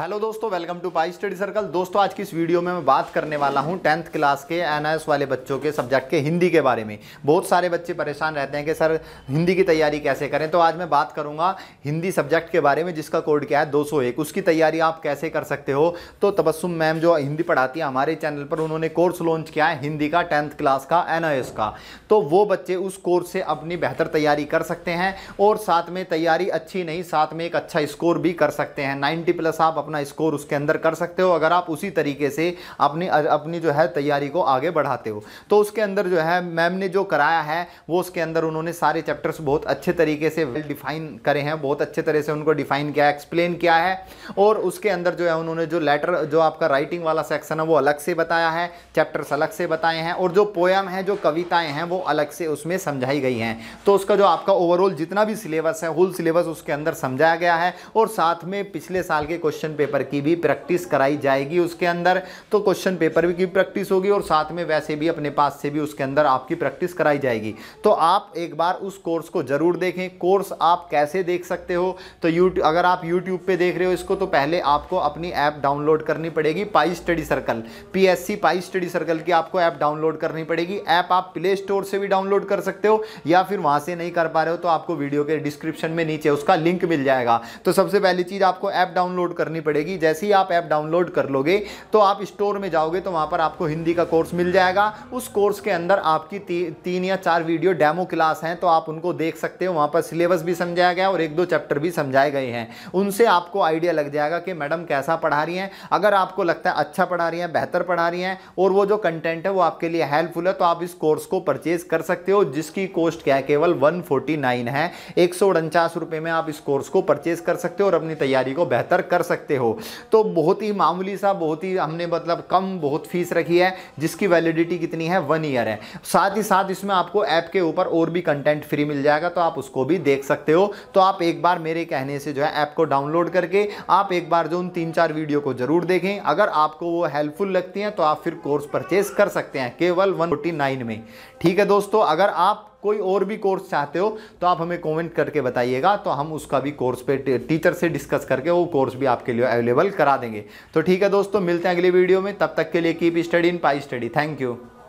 hello दोस्तों welcome to Pi Study Circle दोस्तों आज की इस वीडियो में मैं बात करने वाला हूं टेंथ क्लास के एनआईएस वाले बच्चों के सब्जेक्ट के हिंदी के बारे में बहुत सारे बच्चे परेशान रहते हैं कि सर हिंदी की तैयारी कैसे करें तो आज मैं बात करूंगा हिंदी सब्जेक्ट के बारे में जिसका कोड क्या है दो उसकी तैयारी आप कैसे कर सकते हो तो तबस्सुम मैम जो हिंदी पढ़ाती है हमारे चैनल पर उन्होंने कोर्स लॉन्च किया है हिंदी का टेंथ क्लास का एन का तो वो बच्चे उस कोर्स से अपनी बेहतर तैयारी कर सकते हैं और साथ में तैयारी अच्छी नहीं साथ में एक अच्छा स्कोर भी कर सकते हैं नाइन्टी प्लस आप अपना स्कोर उसके अंदर कर सकते हो अगर आप उसी तरीके से अपनी अपनी जो है तैयारी को आगे बढ़ाते हो तो उसके अंदर जो है मैम ने जो कराया है वो उसके अंदर उन्होंने सारे चैप्टर्स बहुत अच्छे तरीके से वेल डिफाइन करे हैं बहुत अच्छे तरह से उनको डिफाइन किया एक्सप्लेन किया है और उसके अंदर जो है उन्होंने जो लेटर जो आपका राइटिंग वाला सेक्शन है वो अलग से बताया है चैप्टर्स अलग से बताए हैं और जो पोएम है जो कविताएं हैं वो अलग से उसमें समझाई गई हैं तो उसका जो आपका ओवरऑल जितना भी सिलेबस है होल सिलेबस उसके अंदर समझाया गया है और साथ में पिछले साल के क्वेश्चन पेपर की भी प्रैक्टिस कराई जाएगी उसके अंदर तो क्वेश्चन पेपर की प्रैक्टिस होगी और साथ में वैसे भी अपने पास से भी उसके अंदर आपकी प्रैक्टिस कराई जाएगी तो आप एक बार उस कोर्स को ज़रूर देखें कोर्स आप कैसे देख सकते हो तो यूट्यूब अगर आप यूट्यूब पर देख रहे हो इसको तो पहले आपको अपनी ऐप डाउनलोड करनी पड़ेगी Pi Study Circle P S C Pi Study Circle की आपको ऐप डाउनलोड करनी पड़ेगी ऐप आप प्ले स्टोर से भी डाउनलोड कर सकते हो या फिर वहाँ से नहीं कर पा रहे हो तो आपको वीडियो के डिस्क्रिप्शन में नीचे उसका लिंक मिल जाएगा तो सबसे पहली चीज़ आपको ऐप डाउनलोड करनी करनी पड़ेगी जैसे ही आप ऐप डाउनलोड कर लोगे तो आप स्टोर में जाओगे तो वहाँ पर आपको हिंदी का कोर्स मिल जाएगा उस कोर्स के अंदर आपकी ती, तीन या चार वीडियो डेमो क्लास हैं तो आप उनको देख सकते हो वहाँ पर सिलेबस भी समझाया गया और एक दो चैप्टर भी समझाए गए हैं उनसे आपको आइडिया लग जाएगा कि मैडम कैसा पढ़ा रही हैं अगर आपको लगता है अच्छा पढ़ा रही हैं बेहतर पढ़ा रही हैं और वो जो कंटेंट है वो आपके लिए हेल्पफुल है तो आप इस कोर्स को परचेज कर सकते हो जिसकी कॉस्ट क्या है केवल वन है एक में आप इस कोर्स को परचेज कर सकते हो और अपनी तैयारी को बेहतर कर सकते सकते हो तो बहुत ही मामूली सा बहुत ही हमने मतलब कम बहुत फीस रखी है जिसकी वैलिडिटी कितनी है वन ईयर है साथ ही साथ इसमें आपको ऐप के ऊपर और भी कंटेंट फ्री मिल जाएगा तो आप उसको भी देख सकते हो तो आप एक बार मेरे कहने से जो है ऐप को डाउनलोड करके आप एक बार जो उन तीन चार वीडियो को जरूर देखें अगर आपको वो हेल्पफुल लगती हैं तो आप फिर कोर्स परचेज कर सकते हैं केवल वन में ठीक है दोस्तों अगर आप कोई और भी कोर्स चाहते हो तो आप हमें कमेंट करके बताइएगा तो हम उसका भी कोर्स पे टीचर से डिस्कस करके वो कोर्स भी आपके लिए अवेलेबल करा देंगे तो ठीक है दोस्तों मिलते हैं अगली वीडियो में तब तक के लिए keep studying Pi Study thank you